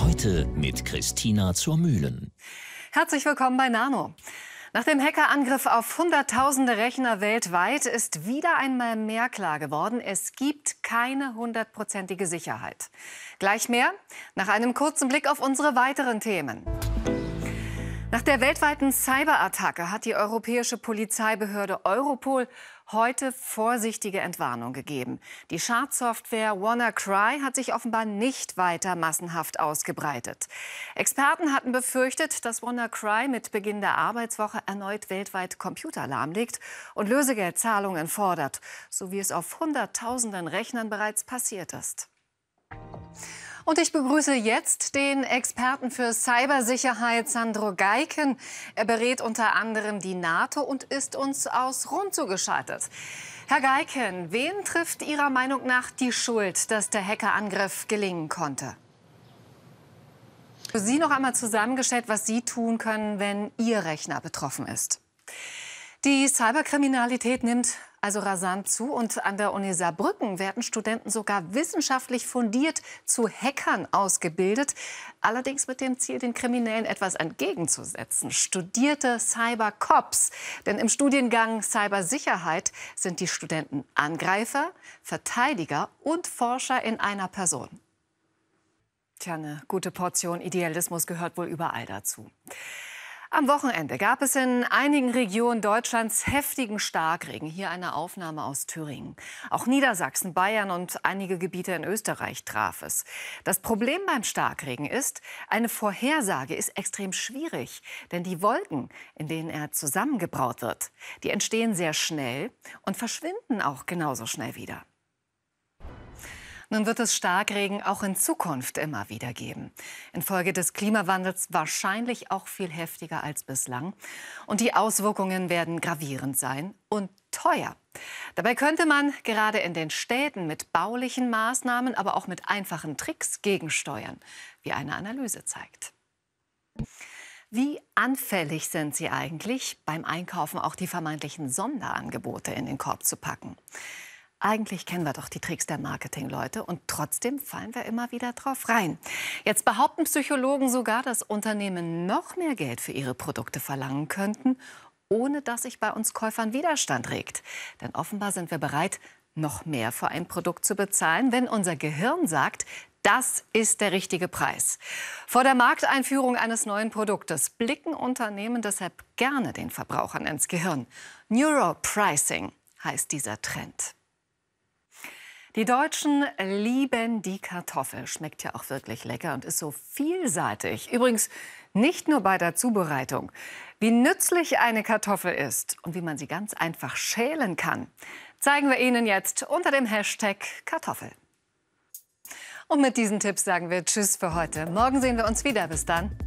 Heute mit Christina zur Mühlen. Herzlich willkommen bei Nano. Nach dem Hackerangriff auf Hunderttausende Rechner weltweit ist wieder einmal mehr klar geworden, es gibt keine hundertprozentige Sicherheit. Gleich mehr nach einem kurzen Blick auf unsere weiteren Themen. Nach der weltweiten Cyberattacke hat die europäische Polizeibehörde Europol heute vorsichtige Entwarnung gegeben. Die Schadsoftware WannaCry hat sich offenbar nicht weiter massenhaft ausgebreitet. Experten hatten befürchtet, dass WannaCry mit Beginn der Arbeitswoche erneut weltweit Computer lahmlegt und Lösegeldzahlungen fordert, so wie es auf Hunderttausenden Rechnern bereits passiert ist. Und ich begrüße jetzt den Experten für Cybersicherheit, Sandro Geiken. Er berät unter anderem die NATO und ist uns aus Rom zugeschaltet. Herr Geiken, wen trifft Ihrer Meinung nach die Schuld, dass der Hackerangriff gelingen konnte? Für Sie noch einmal zusammengestellt, was Sie tun können, wenn Ihr Rechner betroffen ist. Die Cyberkriminalität nimmt also rasant zu und an der Uni Saarbrücken werden Studenten sogar wissenschaftlich fundiert zu Hackern ausgebildet, allerdings mit dem Ziel, den Kriminellen etwas entgegenzusetzen. Studierte Cybercops, denn im Studiengang Cybersicherheit sind die Studenten Angreifer, Verteidiger und Forscher in einer Person. Tja, eine gute Portion Idealismus gehört wohl überall dazu. Am Wochenende gab es in einigen Regionen Deutschlands heftigen Starkregen. Hier eine Aufnahme aus Thüringen. Auch Niedersachsen, Bayern und einige Gebiete in Österreich traf es. Das Problem beim Starkregen ist, eine Vorhersage ist extrem schwierig, denn die Wolken, in denen er zusammengebraut wird, die entstehen sehr schnell und verschwinden auch genauso schnell wieder. Nun wird es Starkregen auch in Zukunft immer wieder geben. Infolge des Klimawandels wahrscheinlich auch viel heftiger als bislang. Und die Auswirkungen werden gravierend sein und teuer. Dabei könnte man gerade in den Städten mit baulichen Maßnahmen, aber auch mit einfachen Tricks gegensteuern, wie eine Analyse zeigt. Wie anfällig sind Sie eigentlich, beim Einkaufen auch die vermeintlichen Sonderangebote in den Korb zu packen? Eigentlich kennen wir doch die Tricks der Marketingleute und trotzdem fallen wir immer wieder drauf rein. Jetzt behaupten Psychologen sogar, dass Unternehmen noch mehr Geld für ihre Produkte verlangen könnten, ohne dass sich bei uns Käufern Widerstand regt. Denn offenbar sind wir bereit, noch mehr für ein Produkt zu bezahlen, wenn unser Gehirn sagt, das ist der richtige Preis. Vor der Markteinführung eines neuen Produktes blicken Unternehmen deshalb gerne den Verbrauchern ins Gehirn. Neuropricing heißt dieser Trend. Die Deutschen lieben die Kartoffel. Schmeckt ja auch wirklich lecker und ist so vielseitig. Übrigens nicht nur bei der Zubereitung. Wie nützlich eine Kartoffel ist und wie man sie ganz einfach schälen kann, zeigen wir Ihnen jetzt unter dem Hashtag Kartoffel. Und mit diesen Tipps sagen wir Tschüss für heute. Morgen sehen wir uns wieder. Bis dann.